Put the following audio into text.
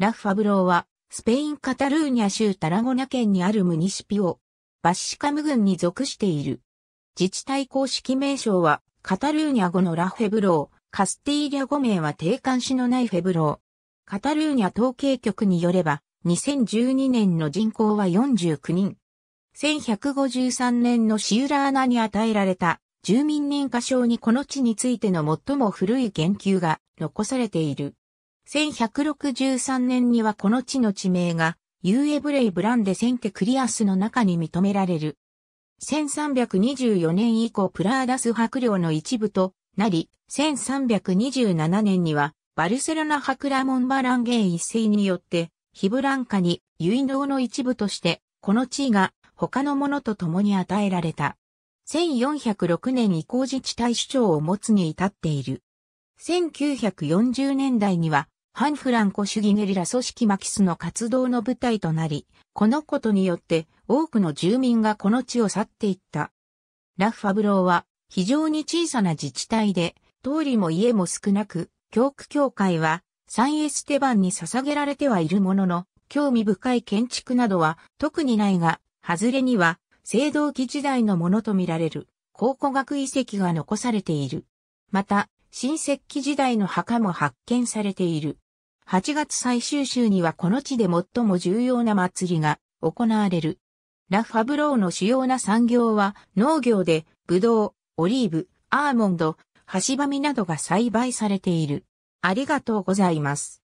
ラフ・ファブローは、スペイン・カタルーニャ州タラゴナ県にあるムニシピオ、バッシカム郡に属している。自治体公式名称は、カタルーニャ語のラフェブロー、カスティーリャ語名は定冠詞のないフェブロー。カタルーニャ統計局によれば、2012年の人口は49人。1153年のシウラーナに与えられた住民認可証にこの地についての最も古い言及が残されている。1163年にはこの地の地名が、ユーエブレイブランデセンテクリアスの中に認められる。1324年以降プラーダス白領の一部となり、1327年にはバルセロナハクラモンバランゲイ一世によってヒブランカにユイ納の一部としてこの地位が他のものと共に与えられた。1406年以降自治体首長を持つに至っている。1940年代には反フランコ主義ゲリラ組織マキスの活動の舞台となり、このことによって多くの住民がこの地を去っていった。ラフ・ファブローは非常に小さな自治体で、通りも家も少なく、教区協会はサンエステバンに捧げられてはいるものの、興味深い建築などは特にないが、外れには青銅器時代のものとみられる考古学遺跡が残されている。また、新石器時代の墓も発見されている。8月最終週にはこの地で最も重要な祭りが行われる。ラ・ファブローの主要な産業は農業で、ブドウ、オリーブ、アーモンド、ハシバミなどが栽培されている。ありがとうございます。